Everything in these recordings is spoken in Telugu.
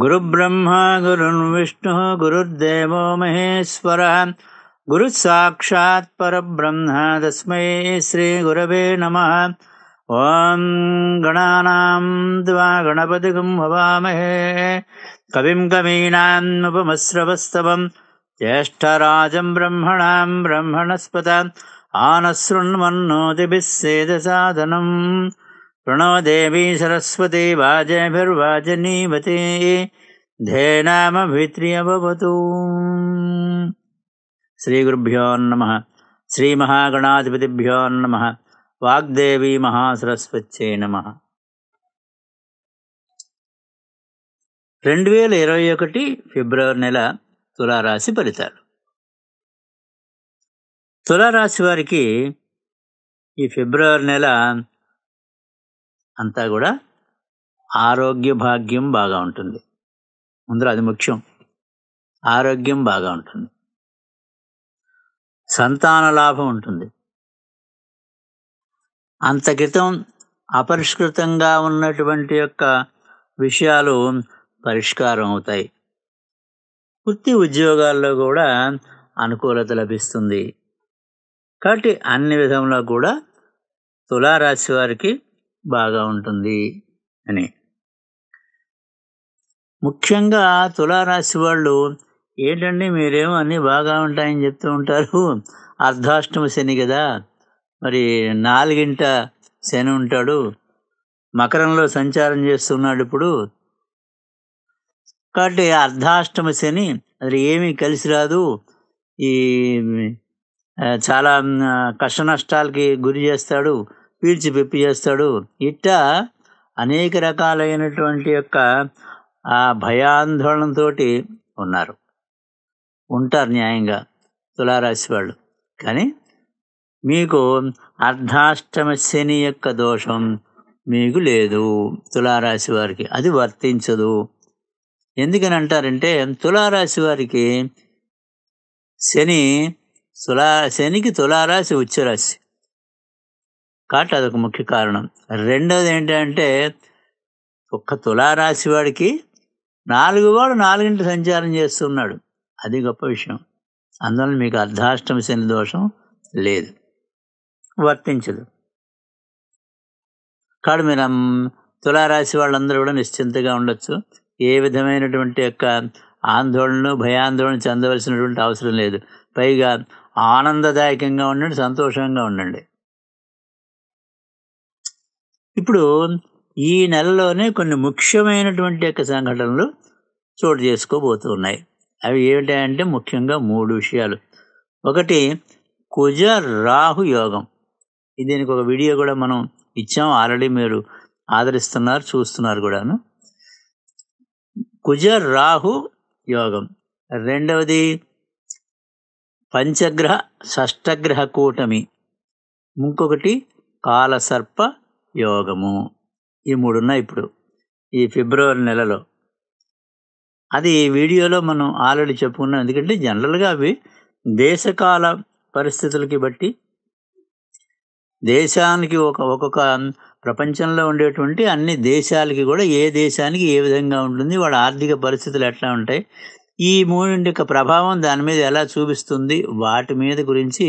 गुरुब्रह्मा गुरुर्विष्णुः गुरुर्देवो महेश्वरः गुरुः परब्रह्म तस्मै श्रीगुरवे नमः ॐ गणानां द्वा गणपतिगं भवामहे कविम् कवीनामुपमश्रवस्तवम् ज्येष्ठराजं ब्रह्मणां ब्रह्मणस्पत आनश्रुण्मनोति सेदसाधनम् ప్రణవదేవీ సరస్వతి వాజభిర్వాజనీవతే ధ్యేనామభిత్రియవతు శ్రీ గురుభ్యో నమ శ్రీ మహాగణాధిపతిభ్యో నమ వాగ్దేవీ మహాసరస్వత్యే నమ రెండు వేల ఇరవై ఒకటి ఫిబ్రవరి నెల తులారాశి ఫలితాలు తులారాశి వారికి ఈ ఫిబ్రవరి నెల అంతా కూడా ఆరోగ్య భాగ్యం బాగా ఉంటుంది ముందు అది ముఖ్యం ఆరోగ్యం బాగా ఉంటుంది సంతాన లాభం ఉంటుంది అంత క్రితం అపరిష్కృతంగా ఉన్నటువంటి యొక్క విషయాలు పరిష్కారం అవుతాయి వృత్తి ఉద్యోగాల్లో కూడా అనుకూలత లభిస్తుంది కాబట్టి అన్ని విధంలో కూడా తులారాశి వారికి బాగా ఉంటుంది అని ముఖ్యంగా తులారాశి వాళ్ళు ఏంటండి మీరేమో అన్నీ బాగా ఉంటాయని చెప్తూ ఉంటారు అర్ధాష్టమ శని కదా మరి నాలుగింట శని ఉంటాడు మకరంలో సంచారం చేస్తున్నాడు ఇప్పుడు కాబట్టి అర్ధాష్టమ శని అది ఏమీ కలిసి రాదు ఈ చాలా కష్ట నష్టాలకి గురి చేస్తాడు పీల్చి పెప్పి చేస్తాడు ఇట్ట అనేక రకాలైనటువంటి యొక్క ఆ భయాందోళనతో ఉన్నారు ఉంటారు న్యాయంగా తులారాశి వాళ్ళు కానీ మీకు అర్ధాష్టమ శని యొక్క దోషం మీకు లేదు తులారాశి వారికి అది వర్తించదు ఎందుకని అంటారంటే తులారాశి వారికి శని తులా శనికి తులారాశి ఉచ్చరాశి కాబట్టి అదొక ముఖ్య కారణం రెండోది ఏంటంటే ఒక్క తులారాశి వాడికి నాలుగు వాడు నాలుగింటి సంచారం చేస్తున్నాడు అది గొప్ప విషయం అందువల్ల మీకు అర్ధాష్టమ శని దోషం లేదు వర్తించదు కాడు మీరు తులారాశి వాళ్ళందరూ కూడా నిశ్చింతగా ఉండొచ్చు ఏ విధమైనటువంటి యొక్క ఆందోళనను భయాందోళన చెందవలసినటువంటి అవసరం లేదు పైగా ఆనందదాయకంగా ఉండండి సంతోషంగా ఉండండి ఇప్పుడు ఈ నెలలోనే కొన్ని ముఖ్యమైనటువంటి యొక్క సంఘటనలు చోటు చేసుకోబోతున్నాయి అవి ఏమిటంటే ముఖ్యంగా మూడు విషయాలు ఒకటి కుజ రాహు యోగం దీనికి ఒక వీడియో కూడా మనం ఇచ్చాం ఆల్రెడీ మీరు ఆదరిస్తున్నారు చూస్తున్నారు కూడాను కుజ రాహు యోగం రెండవది పంచగ్రహ షష్టగ్రహ కూటమి ఇంకొకటి కాలసర్ప యోగము ఈ ఉన్నాయి ఇప్పుడు ఈ ఫిబ్రవరి నెలలో అది ఈ వీడియోలో మనం ఆల్రెడీ చెప్పుకున్నాం ఎందుకంటే జనరల్గా అవి దేశకాల పరిస్థితులకి బట్టి దేశానికి ఒక ఒక్కొక్క ప్రపంచంలో ఉండేటువంటి అన్ని దేశాలకి కూడా ఏ దేశానికి ఏ విధంగా ఉంటుంది వాళ్ళ ఆర్థిక పరిస్థితులు ఎట్లా ఉంటాయి ఈ మూడింటి యొక్క ప్రభావం దాని మీద ఎలా చూపిస్తుంది వాటి మీద గురించి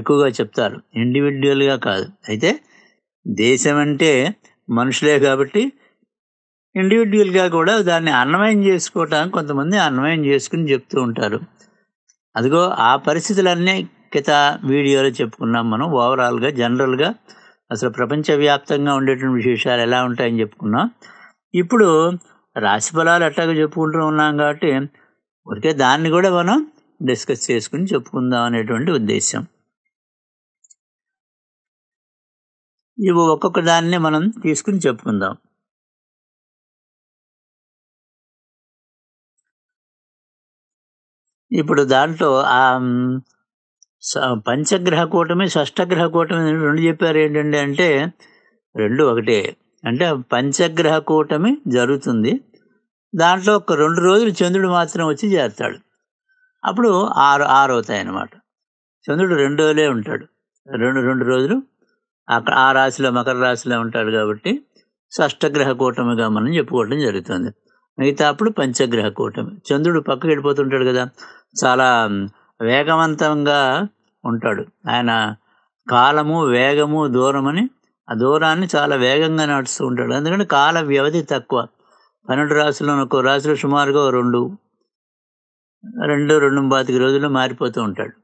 ఎక్కువగా చెప్తారు ఇండివిజువల్గా కాదు అయితే దేశం అంటే మనుషులే కాబట్టి ఇండివిజువల్గా కూడా దాన్ని అన్వయం చేసుకోవటానికి కొంతమంది అన్వయం చేసుకుని చెప్తూ ఉంటారు అదిగో ఆ పరిస్థితులన్నీ కిత వీడియోలో చెప్పుకున్నాం మనం ఓవరాల్గా జనరల్గా అసలు ప్రపంచవ్యాప్తంగా ఉండేటువంటి విశేషాలు ఎలా ఉంటాయని చెప్పుకున్నాం ఇప్పుడు రాశి ఫలాలు అట్టగా చెప్పుకుంటూ ఉన్నాం కాబట్టి ఊరికే దాన్ని కూడా మనం డిస్కస్ చేసుకుని చెప్పుకుందాం అనేటువంటి ఉద్దేశం ఇవి ఒక్కొక్క దాన్ని మనం తీసుకుని చెప్పుకుందాం ఇప్పుడు దాంట్లో ఆ పంచగ్రహ కూటమి షష్టగ్రహ కూటమి రెండు చెప్పారు ఏంటండి అంటే రెండు ఒకటే అంటే పంచగ్రహ కూటమి జరుగుతుంది దాంట్లో ఒక రెండు రోజులు చంద్రుడు మాత్రం వచ్చి చేస్తాడు అప్పుడు ఆరు ఆరు అవుతాయి అన్నమాట చంద్రుడు రెండు రోజులే ఉంటాడు రెండు రెండు రోజులు అక్కడ ఆ రాశిలో మకర రాశిలో ఉంటాడు కాబట్టి షష్టగ్రహ కూటమిగా మనం చెప్పుకోవడం జరుగుతుంది మిగతా అప్పుడు పంచగ్రహ కూటమి చంద్రుడు పక్కకి వెళ్ళిపోతుంటాడు కదా చాలా వేగవంతంగా ఉంటాడు ఆయన కాలము వేగము దూరమని ఆ దూరాన్ని చాలా వేగంగా నడుస్తూ ఉంటాడు ఎందుకంటే కాల వ్యవధి తక్కువ పన్నెండు రాశుల్లో ఒక రాశిలో సుమారుగా రెండు రెండు రెండు పాతిక రోజుల్లో మారిపోతూ ఉంటాడు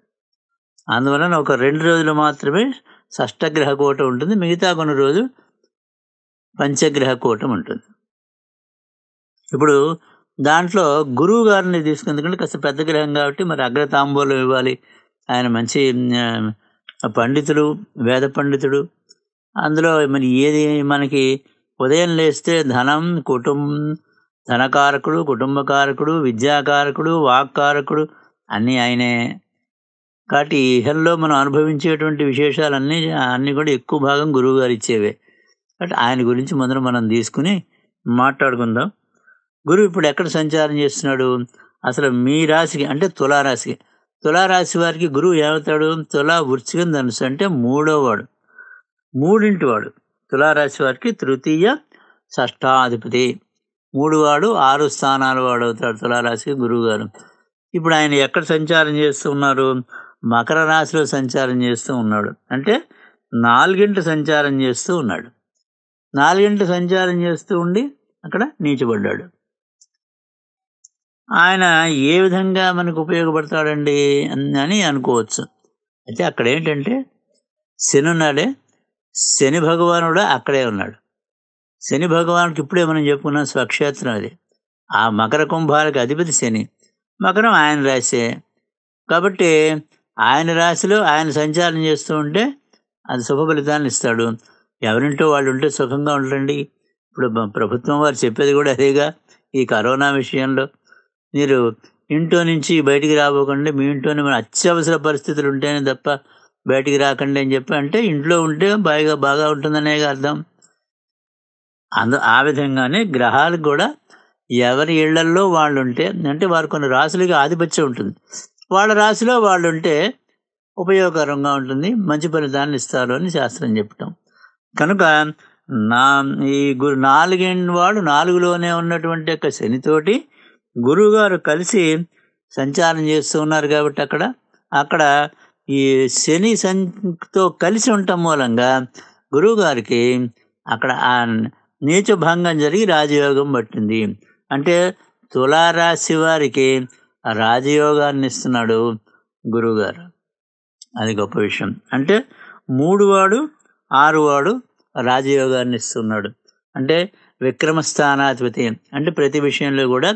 అందువలన ఒక రెండు రోజులు మాత్రమే షష్టగ్రహ కూటం ఉంటుంది మిగతా కొన్ని రోజు పంచగ్రహ కూటం ఉంటుంది ఇప్పుడు దాంట్లో గురువు గారిని తీసుకుని ఎందుకంటే కాస్త పెద్ద గ్రహం కాబట్టి మరి అగ్రతాంబూలం ఇవ్వాలి ఆయన మంచి పండితుడు వేద పండితుడు అందులో మరి ఏది మనకి ఉదయం లేస్తే ధనం కుటుంబం ధనకారకుడు కుటుంబకారకుడు విద్యాకారకుడు వాక్కారకుడు అన్నీ ఆయనే కాబట్టి ఈ హెల్లో మనం అనుభవించేటువంటి విశేషాలన్నీ అన్నీ కూడా ఎక్కువ భాగం గురువు గారు ఇచ్చేవే కాబట్టి ఆయన గురించి ముందర మనం తీసుకుని మాట్లాడుకుందాం గురువు ఇప్పుడు ఎక్కడ సంచారం చేస్తున్నాడు అసలు మీ రాశికి అంటే తులారాశికి తులారాశి వారికి గురువు ఏమవుతాడు తులా వృచ్చికం ధనుసు అంటే మూడోవాడు మూడింటి వాడు తులారాశి వారికి తృతీయ షష్టాధిపతి వాడు ఆరు స్థానాలు వాడు అవుతాడు తులారాశికి గురువుగారు ఇప్పుడు ఆయన ఎక్కడ సంచారం చేస్తున్నారు మకర రాశిలో సంచారం చేస్తూ ఉన్నాడు అంటే నాలుగింట సంచారం చేస్తూ ఉన్నాడు నాలుగింట సంచారం చేస్తూ ఉండి అక్కడ నీచబడ్డాడు ఆయన ఏ విధంగా మనకు ఉపయోగపడతాడండి అని అనుకోవచ్చు అయితే అక్కడ ఏంటంటే శని ఉన్నాడే శని భగవానుడు అక్కడే ఉన్నాడు శని భగవానుడికి ఇప్పుడే మనం చెప్పుకున్నాం స్వక్షేత్రం అది ఆ మకర కుంభాలకు అధిపతి శని మకరం ఆయన రాసే కాబట్టి ఆయన రాశిలో ఆయన సంచారం చేస్తూ ఉంటే అది శుభ ఫలితాన్ని ఇస్తాడు ఎవరింటో వాళ్ళు ఉంటే సుఖంగా ఉండండి ఇప్పుడు ప్రభుత్వం వారు చెప్పేది కూడా అదేగా ఈ కరోనా విషయంలో మీరు ఇంట్లో నుంచి బయటికి రాబోకండి మీ ఇంట్లోనే మన అత్యవసర పరిస్థితులు ఉంటేనే తప్ప బయటికి రాకండి అని చెప్పి అంటే ఇంట్లో ఉంటే బాగా బాగా ఉంటుందనే అర్థం అంద ఆ విధంగానే గ్రహాలు కూడా ఎవరి ఇళ్లల్లో వాళ్ళు ఉంటే అంటే వారు కొన్ని రాసులకి ఆధిపత్యం ఉంటుంది వాళ్ళ రాశిలో వాళ్ళు ఉంటే ఉపయోగకరంగా ఉంటుంది మంచి ఫలితాన్ని ఇస్తారు అని శాస్త్రం చెప్పటం కనుక నా ఈ గురు నాలుగేండు వాడు నాలుగులోనే ఉన్నటువంటి యొక్క శనితోటి గురువుగారు కలిసి సంచారం చేస్తూ ఉన్నారు కాబట్టి అక్కడ అక్కడ ఈ శని సంతో కలిసి ఉండటం మూలంగా గురువుగారికి అక్కడ ఆ నీచభంగం జరిగి రాజయోగం పట్టింది అంటే తులారాశి వారికి రాజయోగాన్ని ఇస్తున్నాడు గురువుగారు అది గొప్ప విషయం అంటే మూడువాడు ఆరువాడు రాజయోగాన్ని ఇస్తున్నాడు అంటే విక్రమస్థానాధిపతి అంటే ప్రతి విషయంలో కూడా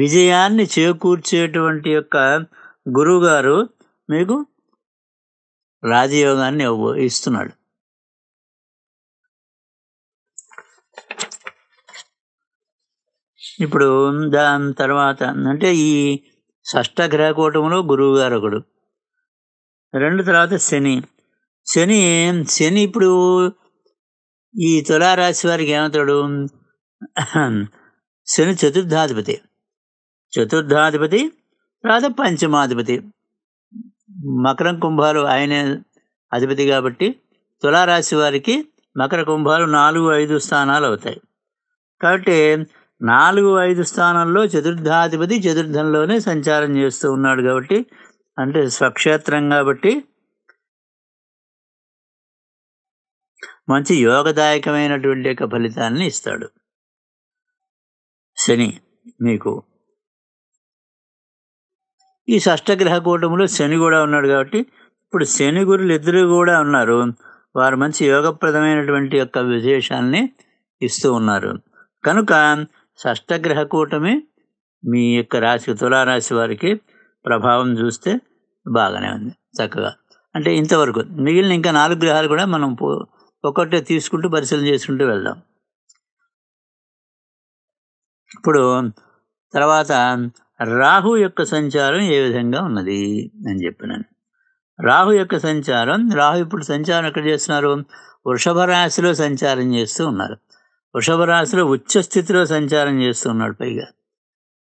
విజయాన్ని చేకూర్చేటువంటి యొక్క గురువుగారు మీకు రాజయోగాన్ని ఇస్తున్నాడు ఇప్పుడు దాని తర్వాత అంటే ఈ గ్రహకూటములో గురువు గారు ఒకడు రెండు తర్వాత శని శని శని ఇప్పుడు ఈ తులారాశి వారికి ఏమవుతాడు శని చతుర్థాధిపతి చతుర్థాధిపతి తర్వాత పంచమాధిపతి మకరం కుంభాలు ఆయనే అధిపతి కాబట్టి తులారాశి వారికి మకర కుంభాలు నాలుగు ఐదు స్థానాలు అవుతాయి కాబట్టి నాలుగు ఐదు స్థానంలో చతుర్థాధిపతి చతుర్థంలోనే సంచారం చేస్తూ ఉన్నాడు కాబట్టి అంటే స్వక్షేత్రం కాబట్టి మంచి యోగదాయకమైనటువంటి యొక్క ఫలితాన్ని ఇస్తాడు శని మీకు ఈ షష్టగ్రహ కూటములో శని కూడా ఉన్నాడు కాబట్టి ఇప్పుడు శని గురులు ఇద్దరు కూడా ఉన్నారు వారు మంచి యోగప్రదమైనటువంటి యొక్క విశేషాన్ని ఇస్తూ ఉన్నారు కనుక షష్టగ్రహ కూటమి మీ యొక్క రాశి తులారాశి వారికి ప్రభావం చూస్తే బాగానే ఉంది చక్కగా అంటే ఇంతవరకు మిగిలిన ఇంకా నాలుగు గ్రహాలు కూడా మనం ఒకటే తీసుకుంటూ పరిశీలన చేసుకుంటూ వెళ్దాం ఇప్పుడు తర్వాత రాహు యొక్క సంచారం ఏ విధంగా ఉన్నది అని చెప్పినాను రాహు యొక్క సంచారం రాహు ఇప్పుడు సంచారం ఎక్కడ చేస్తున్నారు వృషభ రాశిలో సంచారం చేస్తూ ఉన్నారు వృషభ రాశిలో ఉచ్చ స్థితిలో సంచారం చేస్తున్నాడు పైగా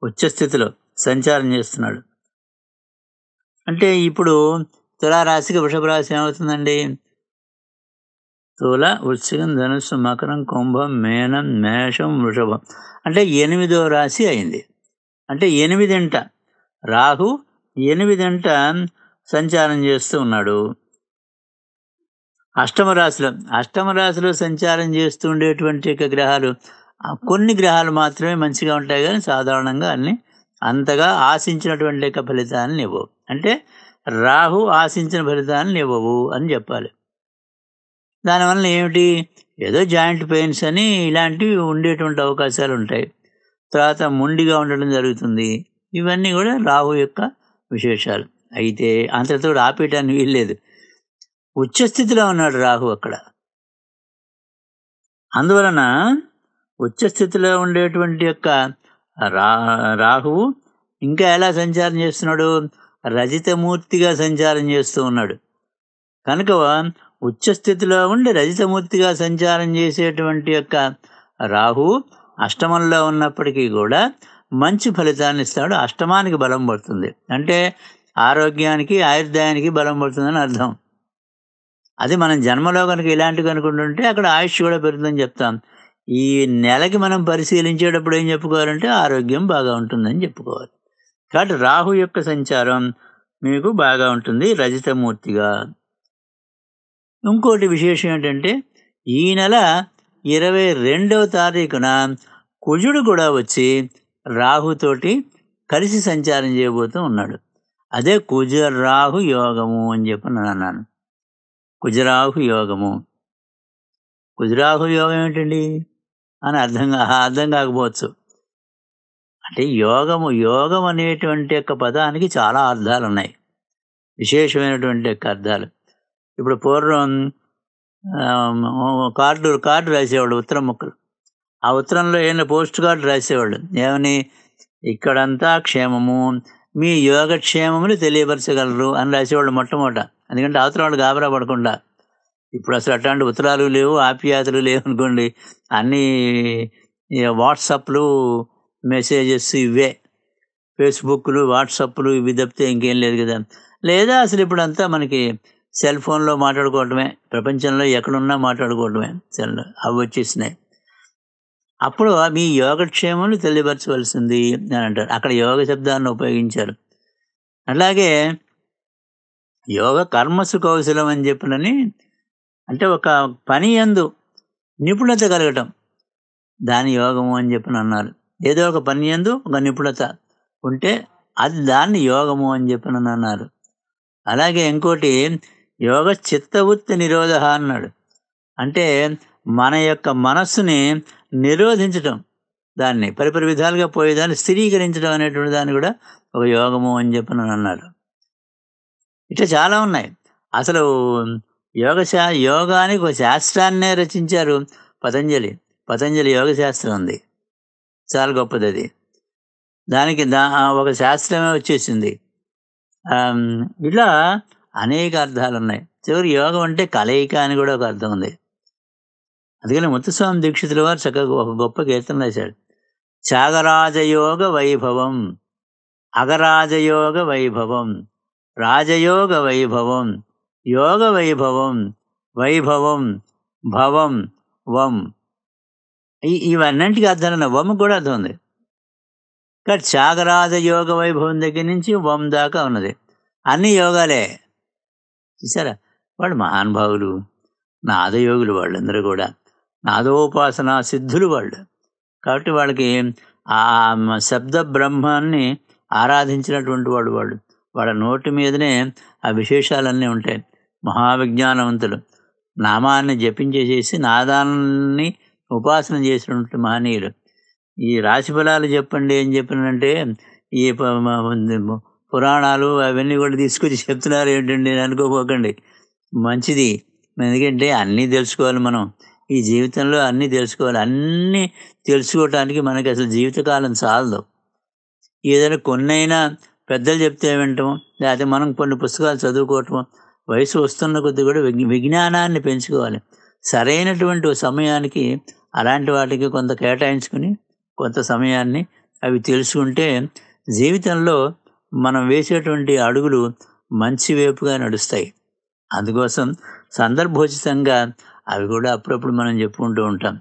ఉచ్చ స్థితిలో సంచారం చేస్తున్నాడు అంటే ఇప్పుడు తులారాశికి వృషభ రాశి ఏమవుతుందండి తుల ఉత్సగం ధనుస్సు మకరం కుంభం మేనం మేషం వృషభం అంటే ఎనిమిదో రాశి అయింది అంటే ఎనిమిదింట రాహు ఎనిమిదింట సంచారం చేస్తూ ఉన్నాడు అష్టమ రాశిలో అష్టమ రాశిలో సంచారం చేస్తూ ఉండేటువంటి యొక్క గ్రహాలు కొన్ని గ్రహాలు మాత్రమే మంచిగా ఉంటాయి కానీ సాధారణంగా అన్ని అంతగా ఆశించినటువంటి యొక్క ఫలితాన్ని ఇవ్వవు అంటే రాహు ఆశించిన ఫలితాన్ని ఇవ్వవు అని చెప్పాలి దానివల్ల ఏమిటి ఏదో జాయింట్ పెయిన్స్ అని ఇలాంటివి ఉండేటువంటి అవకాశాలు ఉంటాయి తర్వాత ముండిగా ఉండడం జరుగుతుంది ఇవన్నీ కూడా రాహు యొక్క విశేషాలు అయితే అంతటితో ఆపేయటానికి వీల్లేదు ఉచ్చస్థితిలో ఉన్నాడు రాహు అక్కడ అందువలన ఉచ్చస్థితిలో ఉండేటువంటి యొక్క రాహు రాహువు ఇంకా ఎలా సంచారం చేస్తున్నాడు రజితమూర్తిగా సంచారం చేస్తూ ఉన్నాడు కనుక ఉచ్చస్థితిలో ఉండి రజితమూర్తిగా సంచారం చేసేటువంటి యొక్క రాహు అష్టమంలో ఉన్నప్పటికీ కూడా మంచి ఫలితాన్ని ఇస్తాడు అష్టమానికి బలం పడుతుంది అంటే ఆరోగ్యానికి ఆయుర్దాయానికి బలం పడుతుందని అర్థం అది మనం జన్మలో కనుక ఇలాంటివి కనుకుంటుంటే అక్కడ ఆయుష్ కూడా పెరుగుతుందని చెప్తాం ఈ నెలకి మనం పరిశీలించేటప్పుడు ఏం చెప్పుకోవాలంటే ఆరోగ్యం బాగా ఉంటుందని చెప్పుకోవాలి కాబట్టి రాహు యొక్క సంచారం మీకు బాగా ఉంటుంది రజతమూర్తిగా ఇంకోటి విశేషం ఏంటంటే ఈ నెల ఇరవై రెండవ తారీఖున కుజుడు కూడా వచ్చి రాహుతోటి కలిసి సంచారం చేయబోతూ ఉన్నాడు అదే కుజ రాహు యోగము అని చెప్పి నన్ను అన్నాను కుజరాహు యోగము కుజరాహు యోగం ఏమిటండి అని అర్థం అర్థం కాకపోవచ్చు అంటే యోగము యోగం అనేటువంటి యొక్క పదానికి చాలా అర్థాలు ఉన్నాయి విశేషమైనటువంటి యొక్క అర్థాలు ఇప్పుడు పూర్వం కార్డు కార్డు రాసేవాళ్ళు ఉత్తరం ముక్కలు ఆ ఉత్తరంలో ఏమైనా పోస్ట్ కార్డు రాసేవాళ్ళు ఏమని ఇక్కడంతా క్షేమము మీ యోగక్షేమముని తెలియపరచగలరు అని రాసేవాళ్ళు మొట్టమొదట ఎందుకంటే అవతల వాళ్ళు గాబరా పడకుండా ఇప్పుడు అసలు అట్లాంటి ఉత్తరాలు లేవు ఆప్యాయతలు లేవు అనుకోండి అన్నీ వాట్సాప్లు మెసేజెస్ ఇవే ఫేస్బుక్లు వాట్సాప్లు ఇవి తప్పితే ఇంకేం లేదు కదా లేదా అసలు ఇప్పుడు అంతా మనకి సెల్ ఫోన్లో మాట్లాడుకోవటమే ప్రపంచంలో ఎక్కడున్నా మాట్లాడుకోవటమే సెల్ అవి వచ్చేసినాయి అప్పుడు మీ యోగక్షేమం తెలియపరచవలసింది అని అంటారు అక్కడ యోగ శబ్దాన్ని ఉపయోగించారు అలాగే యోగ కర్మసు కౌశలం అని చెప్పినని అంటే ఒక పని ఎందు నిపుణత కలగటం దాని యోగము అని చెప్పిన అన్నారు ఏదో ఒక పని ఎందు ఒక నిపుణత ఉంటే అది దాన్ని యోగము అని చెప్పిన అన్నారు అలాగే ఇంకోటి యోగ చిత్తవృత్తి నిరోధ అన్నాడు అంటే మన యొక్క మనస్సుని నిరోధించటం దాన్ని పరిపరి విధాలుగా పోయేదాన్ని స్థిరీకరించడం అనేటువంటి దాన్ని కూడా ఒక యోగము అని చెప్పిన అన్నారు ఇట్లా చాలా ఉన్నాయి అసలు యోగ యోగానికి ఒక శాస్త్రాన్నే రచించారు పతంజలి పతంజలి యోగ శాస్త్రం ఉంది చాలా గొప్పది అది దానికి దా ఒక శాస్త్రమే వచ్చేసింది ఇలా అనేక అర్థాలు ఉన్నాయి చివరి యోగం అంటే కలయిక అని కూడా ఒక అర్థం ఉంది అందుకని ముత్తుస్వామి దీక్షితుల వారు చక్కగా ఒక గొప్ప కీర్తన రాశాడు త్యాగరాజయోగ వైభవం అగరాజయోగ వైభవం రాజయోగ వైభవం యోగ వైభవం వైభవం భవం వం ఇవన్నింటికి అర్థమైన వమ్ కూడా అర్థం ఉంది కానీ చాగరాజ యోగ వైభవం దగ్గర నుంచి వం దాకా ఉన్నది అన్ని యోగాలే చూసారా వాళ్ళు మహానుభావులు నాదయోగులు వాళ్ళందరూ కూడా నాదోపాసన సిద్ధులు వాళ్ళు కాబట్టి వాళ్ళకి ఆ శబ్ద బ్రహ్మాన్ని ఆరాధించినటువంటి వాడు వాళ్ళు వాళ్ళ నోటి మీదనే ఆ విశేషాలన్నీ ఉంటాయి మహావిజ్ఞానవంతులు నామాన్ని జపించేసేసి నాదాన్ని ఉపాసన చేసినటువంటి మహనీయులు ఈ రాశి ఫలాలు చెప్పండి ఏం చెప్పినంటే ఈ పురాణాలు అవన్నీ కూడా తీసుకొచ్చి చెప్తున్నారు ఏంటండి అనుకోపోకండి మంచిది ఎందుకంటే అన్నీ తెలుసుకోవాలి మనం ఈ జీవితంలో అన్నీ తెలుసుకోవాలి అన్నీ తెలుసుకోవటానికి మనకి అసలు జీవితకాలం చాలదు ఏదైనా కొన్నైనా పెద్దలు చెప్తే వినటం లేకపోతే మనం కొన్ని పుస్తకాలు చదువుకోవటం వయసు వస్తున్న కొద్ది కూడా విజ్ఞానాన్ని పెంచుకోవాలి సరైనటువంటి సమయానికి అలాంటి వాటికి కొంత కేటాయించుకుని కొంత సమయాన్ని అవి తెలుసుకుంటే జీవితంలో మనం వేసేటువంటి అడుగులు మంచి వైపుగా నడుస్తాయి అందుకోసం సందర్భోచితంగా అవి కూడా అప్పుడప్పుడు మనం చెప్పుకుంటూ ఉంటాం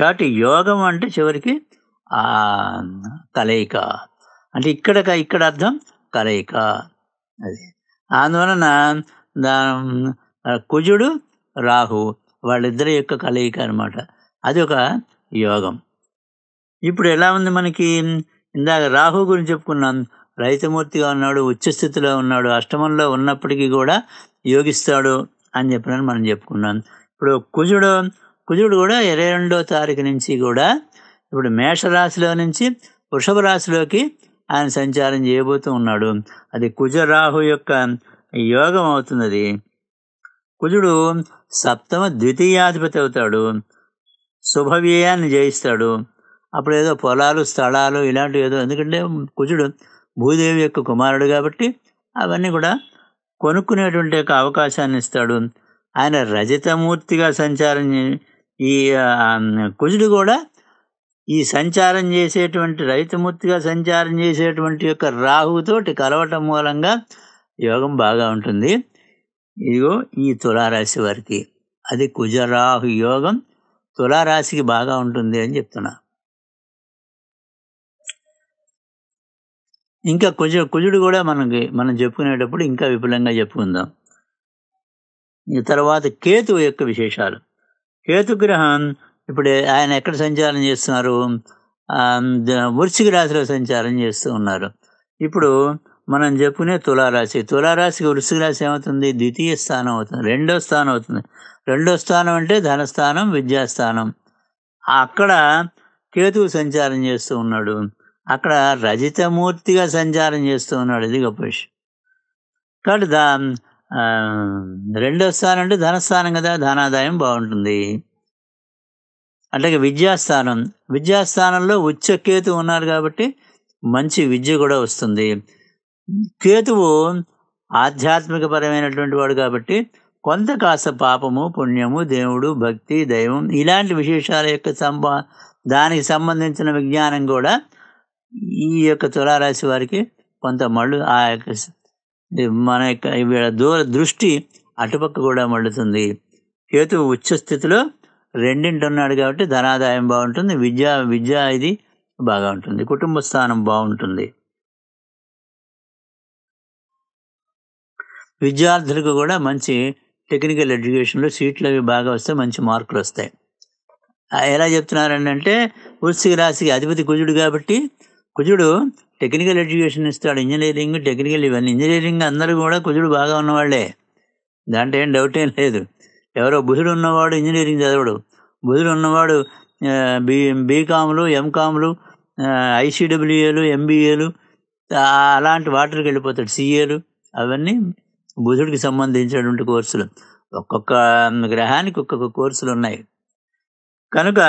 కాబట్టి యోగం అంటే చివరికి కలయిక అంటే ఇక్కడ ఇక్కడ అర్థం కలయిక అది అందువలన కుజుడు రాహు వాళ్ళిద్దరి యొక్క కలయిక అనమాట అది ఒక యోగం ఇప్పుడు ఎలా ఉంది మనకి ఇందాక రాహు గురించి చెప్పుకున్నాం రైతమూర్తిగా ఉన్నాడు ఉచ్చస్థితిలో ఉన్నాడు అష్టమంలో ఉన్నప్పటికీ కూడా యోగిస్తాడు అని చెప్పినని మనం చెప్పుకున్నాం ఇప్పుడు కుజుడు కుజుడు కూడా ఇరవై రెండో తారీఖు నుంచి కూడా ఇప్పుడు మేషరాశిలో నుంచి వృషభ రాశిలోకి ఆయన సంచారం చేయబోతూ ఉన్నాడు అది కుజరాహు యొక్క యోగం అవుతున్నది కుజుడు సప్తమ ద్వితీయాధిపతి అవుతాడు శుభవ్యయాన్ని జయిస్తాడు అప్పుడు ఏదో పొలాలు స్థలాలు ఇలాంటివి ఏదో ఎందుకంటే కుజుడు భూదేవి యొక్క కుమారుడు కాబట్టి అవన్నీ కూడా కొనుక్కునేటువంటి యొక్క అవకాశాన్ని ఇస్తాడు ఆయన రజతమూర్తిగా సంచారం ఈ కుజుడు కూడా ఈ సంచారం చేసేటువంటి రైతుమూర్తిగా సంచారం చేసేటువంటి యొక్క రాహుతోటి కలవటం మూలంగా యోగం బాగా ఉంటుంది ఇదిగో ఈ తులారాశి వారికి అది కుజరాహు యోగం తులారాశికి బాగా ఉంటుంది అని చెప్తున్నా ఇంకా కుజ కుజుడు కూడా మనకి మనం చెప్పుకునేటప్పుడు ఇంకా విపులంగా చెప్పుకుందాం తర్వాత కేతు యొక్క విశేషాలు కేతుగ్రహం ఇప్పుడు ఆయన ఎక్కడ సంచారం చేస్తున్నారు వృశ్చిక రాశిలో సంచారం చేస్తూ ఉన్నారు ఇప్పుడు మనం చెప్పుకునే తులారాశి తులారాశికి వృశ్చిక రాశి ఏమవుతుంది ద్వితీయ స్థానం అవుతుంది రెండో స్థానం అవుతుంది రెండో స్థానం అంటే ధనస్థానం విద్యాస్థానం అక్కడ కేతువు సంచారం చేస్తూ ఉన్నాడు అక్కడ రజితమూర్తిగా సంచారం చేస్తూ ఉన్నాడు ఇది గొప్ప విషయం కాబట్టి దా రెండో స్థానం అంటే ధనస్థానం కదా ధనాదాయం బాగుంటుంది అట్లాగే విద్యాస్థానం విద్యాస్థానంలో ఉచ్చ కేతు ఉన్నారు కాబట్టి మంచి విద్య కూడా వస్తుంది కేతువు ఆధ్యాత్మికపరమైనటువంటి వాడు కాబట్టి కొంత కాస్త పాపము పుణ్యము దేవుడు భక్తి దైవం ఇలాంటి విశేషాల యొక్క సంబా దానికి సంబంధించిన విజ్ఞానం కూడా ఈ యొక్క తులారాశి వారికి కొంత మళ్ళు ఆ యొక్క మన యొక్క దూర దృష్టి అటుపక్క కూడా మళ్ళుతుంది కేతువు ఉచ్చస్థితిలో స్థితిలో రెండింటి ఉన్నాడు కాబట్టి ధనాదాయం బాగుంటుంది విద్య విద్య ఇది బాగా ఉంటుంది కుటుంబ స్థానం బాగుంటుంది విద్యార్థులకు కూడా మంచి టెక్నికల్ ఎడ్యుకేషన్లో సీట్లు అవి బాగా వస్తే మంచి మార్కులు వస్తాయి ఎలా చెప్తున్నారంటే వృత్తికి రాశికి అధిపతి కుజుడు కాబట్టి కుజుడు టెక్నికల్ ఎడ్యుకేషన్ ఇస్తాడు ఇంజనీరింగ్ టెక్నికల్ ఇవన్నీ ఇంజనీరింగ్ అందరూ కూడా కుజుడు బాగా ఉన్నవాళ్లే దాంట్లో ఏం డౌట్ ఏం లేదు ఎవరో బుధుడు ఉన్నవాడు ఇంజనీరింగ్ చదవడు బుధుడు ఉన్నవాడు బీ బీకాములు ఎంకాములు ఐసీడబ్ల్యూఏలు ఎంబీఏలు అలాంటి వాటర్కి వెళ్ళిపోతాడు సీఏలు అవన్నీ బుధుడికి సంబంధించినటువంటి కోర్సులు ఒక్కొక్క గ్రహానికి ఒక్కొక్క కోర్సులు ఉన్నాయి కనుక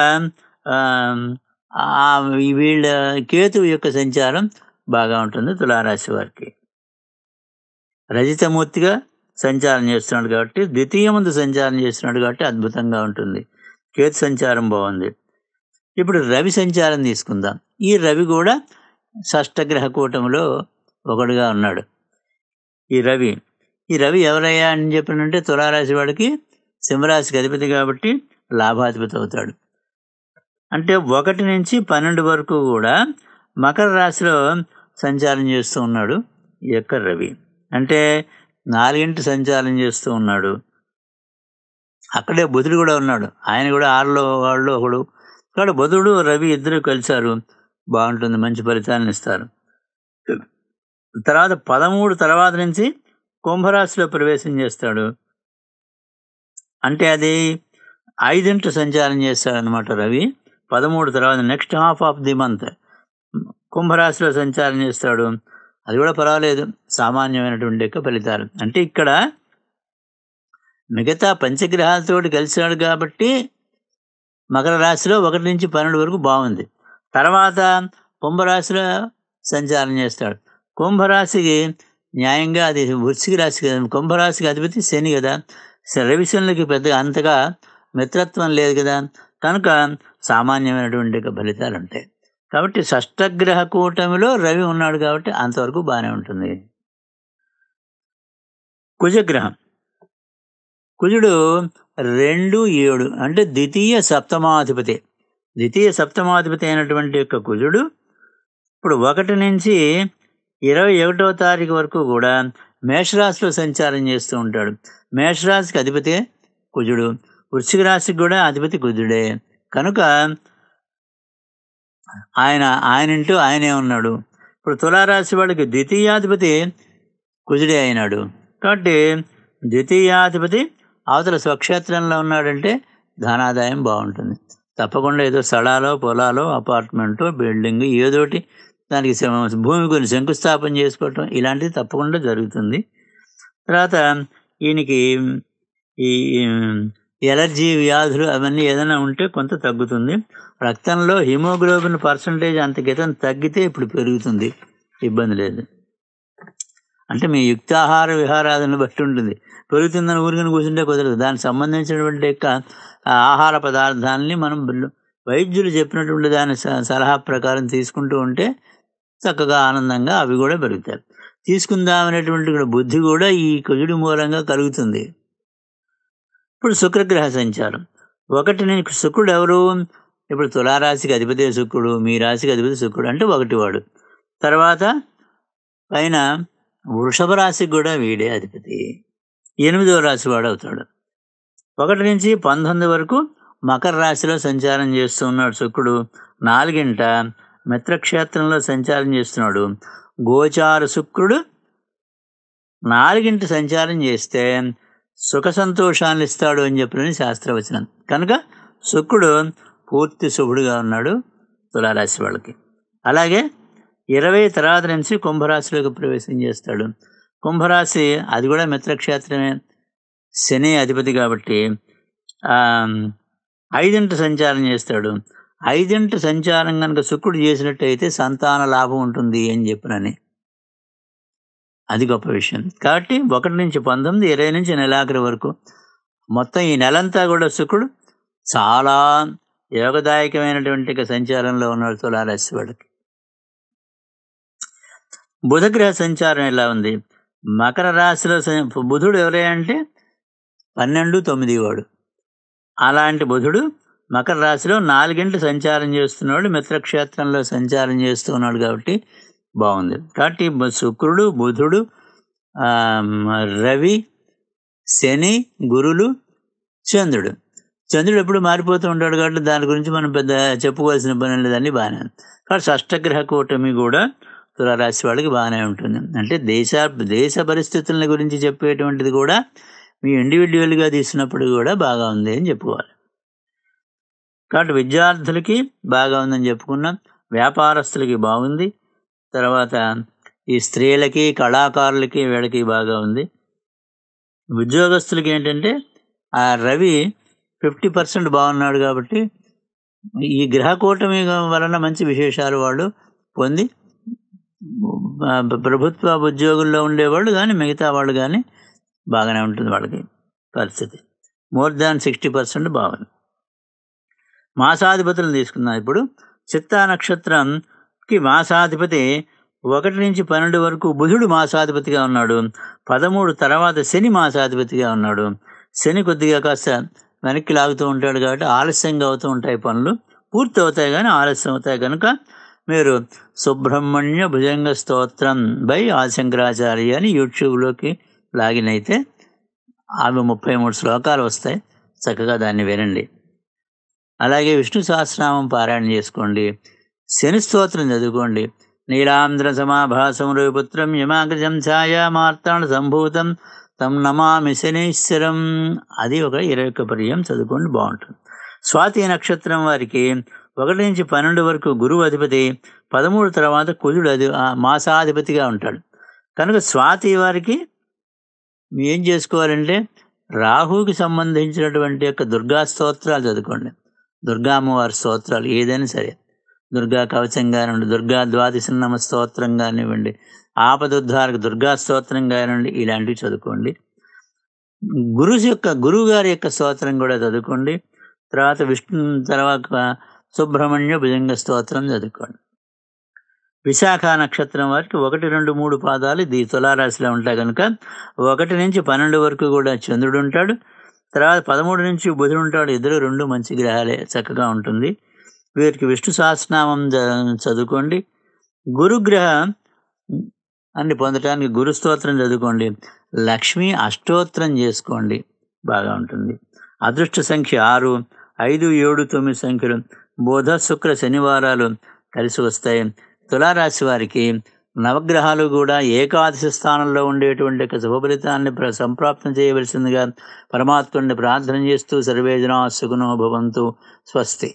వీళ్ళ కేతువు యొక్క సంచారం బాగా ఉంటుంది తులారాశి వారికి రజితమూర్తిగా సంచారం చేస్తున్నాడు కాబట్టి ద్వితీయ ముందు సంచారం చేస్తున్నాడు కాబట్టి అద్భుతంగా ఉంటుంది కేతు సంచారం బాగుంది ఇప్పుడు రవి సంచారం తీసుకుందాం ఈ రవి కూడా షష్టగ్రహ కూటములో ఒకడుగా ఉన్నాడు ఈ రవి ఈ రవి ఎవరయ్యా అని చెప్పినంటే తులారాశి వాడికి సింహరాశికి అధిపతి కాబట్టి లాభాధిపతి అవుతాడు అంటే ఒకటి నుంచి పన్నెండు వరకు కూడా మకర రాశిలో సంచారం చేస్తూ ఉన్నాడు ఈ యొక్క రవి అంటే నాలుగింటి సంచారం చేస్తూ ఉన్నాడు అక్కడే బుధుడు కూడా ఉన్నాడు ఆయన కూడా ఆరులో వాళ్ళు ఒకడు ఇక్కడ బుధుడు రవి ఇద్దరు కలిశారు బాగుంటుంది మంచి ఫలితాలను ఇస్తారు తర్వాత పదమూడు తర్వాత నుంచి కుంభరాశిలో ప్రవేశం చేస్తాడు అంటే అది ఐదింటి సంచారం చేస్తాడనమాట రవి పదమూడు తర్వాత next half of the month కుంభరాశిలో సంచారం చేస్తాడు అది కూడా పర్వాలేదు సామాన్యమైనటువంటి యొక్క ఫలితాలు అంటే ఇక్కడ మిగతా పంచగ్రహాలతో కలిసినాడు కాబట్టి మకర రాశిలో ఒకటి నుంచి పన్నెండు వరకు బాగుంది తర్వాత కుంభరాశిలో సంచారం చేస్తాడు కుంభరాశికి న్యాయంగా అది వృశ్చిక రాశి కదా కుంభరాశికి అధిపతి శని కదా రవిశనులకి పెద్దగా అంతగా మిత్రత్వం లేదు కదా కనుక సామాన్యమైనటువంటి ఫలితాలు ఉంటాయి కాబట్టి షష్టగ్రహ కూటమిలో రవి ఉన్నాడు కాబట్టి అంతవరకు బాగానే ఉంటుంది కుజగ్రహం కుజుడు రెండు ఏడు అంటే ద్వితీయ సప్తమాధిపతి ద్వితీయ సప్తమాధిపతి అయినటువంటి యొక్క కుజుడు ఇప్పుడు ఒకటి నుంచి ఇరవై ఒకటో తారీఖు వరకు కూడా మేషరాశిలో సంచారం చేస్తూ ఉంటాడు మేషరాశికి అధిపతి కుజుడు వృశ్చిక రాశికి కూడా అధిపతి కుజుడే కనుక ఆయన ఆయన ఇంటూ ఆయనే ఉన్నాడు ఇప్పుడు తులారాశి వాళ్ళకి ద్వితీయాధిపతి కుజుడే అయినాడు కాబట్టి ద్వితీయాధిపతి అవతల స్వక్షేత్రంలో ఉన్నాడంటే ధనాదాయం బాగుంటుంది తప్పకుండా ఏదో స్థలాలో పొలాలో అపార్ట్మెంటు బిల్డింగ్ ఏదోటి దానికి భూమి కొన్ని శంకుస్థాపన చేసుకోవటం ఇలాంటివి తప్పకుండా జరుగుతుంది తర్వాత ఈయనకి ఈ ఎలర్జీ వ్యాధులు అవన్నీ ఏదైనా ఉంటే కొంత తగ్గుతుంది రక్తంలో హిమోగ్లోబిన్ పర్సంటేజ్ అంత గతం తగ్గితే ఇప్పుడు పెరుగుతుంది ఇబ్బంది లేదు అంటే మీ యుక్తాహార విహారాదులను బట్టి ఉంటుంది పెరుగుతుందని ఊరికని కూర్చుంటే కుదరదు దానికి సంబంధించినటువంటి యొక్క ఆహార పదార్థాలని మనం వైద్యులు చెప్పినటువంటి దాని సలహా ప్రకారం తీసుకుంటూ ఉంటే చక్కగా ఆనందంగా అవి కూడా పెరుగుతాయి తీసుకుందామనేటువంటి బుద్ధి కూడా ఈ కుజుడి మూలంగా కలుగుతుంది ఇప్పుడు శుక్రగ్రహ సంచారం ఒకటి నేను శుక్రుడు ఎవరు ఇప్పుడు తులారాశికి అధిపతి శుక్రుడు మీ రాశికి అధిపతి శుక్రుడు అంటే ఒకటి వాడు తర్వాత పైన వృషభ రాశికి కూడా వీడే అధిపతి ఎనిమిదవ రాశి వాడు అవుతాడు ఒకటి నుంచి పంతొమ్మిది వరకు మకర రాశిలో సంచారం చేస్తూ ఉన్నాడు శుక్రుడు నాలుగింట మిత్రక్షేత్రంలో సంచారం చేస్తున్నాడు గోచార శుక్రుడు నాలుగింటి సంచారం చేస్తే సుఖ సంతోషాన్ని ఇస్తాడు అని చెప్పిన శాస్త్రవచనం కనుక శుక్రుడు పూర్తి శుభుడుగా ఉన్నాడు తులారాశి వాళ్ళకి అలాగే ఇరవై తర్వాత నుంచి కుంభరాశిలోకి ప్రవేశం చేస్తాడు కుంభరాశి అది కూడా మిత్రక్షేత్రమే శని అధిపతి కాబట్టి ఐదింటి సంచారం చేస్తాడు ఐదింటి సంచారం కనుక శుక్రుడు చేసినట్టయితే సంతాన లాభం ఉంటుంది అని చెప్పినని అది గొప్ప విషయం కాబట్టి ఒకటి నుంచి పంతొమ్మిది ఇరవై నుంచి నెలాఖరి వరకు మొత్తం ఈ నెలంతా కూడా శుక్రుడు చాలా యోగదాయకమైనటువంటి సంచారంలో ఉన్నాడు తులారాశి వాడికి బుధగ్రహ సంచారం ఎలా ఉంది మకర రాశిలో బుధుడు ఎవరే అంటే పన్నెండు తొమ్మిది వాడు అలాంటి బుధుడు మకర రాశిలో నాలుగింటి సంచారం చేస్తున్నాడు మిత్రక్షేత్రంలో సంచారం చేస్తున్నాడు కాబట్టి బాగుంది కాబట్టి శుక్రుడు బుధుడు రవి శని గురులు చంద్రుడు చంద్రుడు ఎప్పుడు మారిపోతూ ఉంటాడు కాబట్టి దాని గురించి మనం పెద్ద చెప్పుకోవాల్సిన పని లేదండి బాగానే కాబట్టి షష్టగ్రహ కూటమి కూడా తులారాశి వాళ్ళకి బాగానే ఉంటుంది అంటే దేశ దేశ పరిస్థితులని గురించి చెప్పేటువంటిది కూడా మీ ఇండివిజువల్గా తీసినప్పుడు కూడా బాగా ఉంది అని చెప్పుకోవాలి కాబట్టి విద్యార్థులకి బాగా ఉందని చెప్పుకున్నాం వ్యాపారస్తులకి బాగుంది తర్వాత ఈ స్త్రీలకి కళాకారులకి వీళ్ళకి బాగా ఉంది ఉద్యోగస్తులకి ఏంటంటే ఆ రవి ఫిఫ్టీ పర్సెంట్ బాగున్నాడు కాబట్టి ఈ గ్రహకూటమి వలన మంచి విశేషాలు వాళ్ళు పొంది ప్రభుత్వ ఉద్యోగుల్లో ఉండేవాళ్ళు కానీ మిగతా వాళ్ళు కానీ బాగానే ఉంటుంది వాళ్ళకి పరిస్థితి మోర్ దాన్ సిక్స్టీ పర్సెంట్ బాగుంది మాసాధిపతులను తీసుకున్నాం ఇప్పుడు చిత్తా నక్షత్రం కార్తీక్కి మాసాధిపతి ఒకటి నుంచి పన్నెండు వరకు బుధుడు మాసాధిపతిగా ఉన్నాడు పదమూడు తర్వాత శని మాసాధిపతిగా ఉన్నాడు శని కొద్దిగా కాస్త వెనక్కి లాగుతూ ఉంటాడు కాబట్టి ఆలస్యంగా అవుతూ ఉంటాయి పనులు పూర్తి అవుతాయి కానీ ఆలస్యం అవుతాయి కనుక మీరు సుబ్రహ్మణ్య భుజంగ స్తోత్రం బై ఆశంకరాచార్య అని యూట్యూబ్లోకి లాగిన్ అయితే అవి ముప్పై మూడు శ్లోకాలు వస్తాయి చక్కగా దాన్ని వినండి అలాగే విష్ణు సహస్రామం పారాయణ చేసుకోండి శని స్తోత్రం చదువుకోండి నీలాంధ్ర సమాభాసం రవిపుత్రం యమాగ్రజం ఛాయామార్తాణ సంభూతం తమ్ నమామి శనీశ్వరం అది ఒక ఇరవై ఒక్క పర్యం చదువుకోండి బాగుంటుంది స్వాతి నక్షత్రం వారికి ఒకటి నుంచి పన్నెండు వరకు గురువు అధిపతి పదమూడు తర్వాత కుజుడు అది మాసాధిపతిగా ఉంటాడు కనుక స్వాతి వారికి ఏం చేసుకోవాలంటే రాహుకి సంబంధించినటువంటి యొక్క దుర్గా స్తోత్రాలు చదువుకోండి దుర్గామ్మవారి స్తోత్రాలు ఏదైనా సరే దుర్గా కవచం కానివ్వండి దుర్గా ద్వాదశనామ స్తోత్రం కానివ్వండి ఆపదుద్ధారకు దుర్గా స్తోత్రం కానివ్వండి ఇలాంటివి చదువుకోండి గురు యొక్క గురువు గారి యొక్క స్తోత్రం కూడా చదువుకోండి తర్వాత విష్ణు తర్వాత సుబ్రహ్మణ్య భుజంగ స్తోత్రం చదువుకోండి విశాఖ నక్షత్రం వారికి ఒకటి రెండు మూడు పాదాలు ఇది తులారాశిలో ఉంటాయి కనుక ఒకటి నుంచి పన్నెండు వరకు కూడా చంద్రుడు ఉంటాడు తర్వాత పదమూడు నుంచి బుధుడు ఉంటాడు ఇద్దరు రెండు మంచి గ్రహాలే చక్కగా ఉంటుంది వీరికి విష్ణు సహస్రనామం చదువుకోండి గురుగ్రహ అన్ని పొందటానికి గురు స్తోత్రం చదువుకోండి లక్ష్మి అష్టోత్రం చేసుకోండి బాగా ఉంటుంది అదృష్ట సంఖ్య ఆరు ఐదు ఏడు తొమ్మిది సంఖ్యలు బోధ శుక్ర శనివారాలు కలిసి వస్తాయి తులారాశి వారికి నవగ్రహాలు కూడా ఏకాదశి స్థానంలో ఉండేటువంటి యొక్క ఫలితాన్ని సంప్రాప్తం చేయవలసిందిగా పరమాత్ముని ప్రార్థన చేస్తూ సర్వేజనా సుగుణో భవంతు స్వస్తి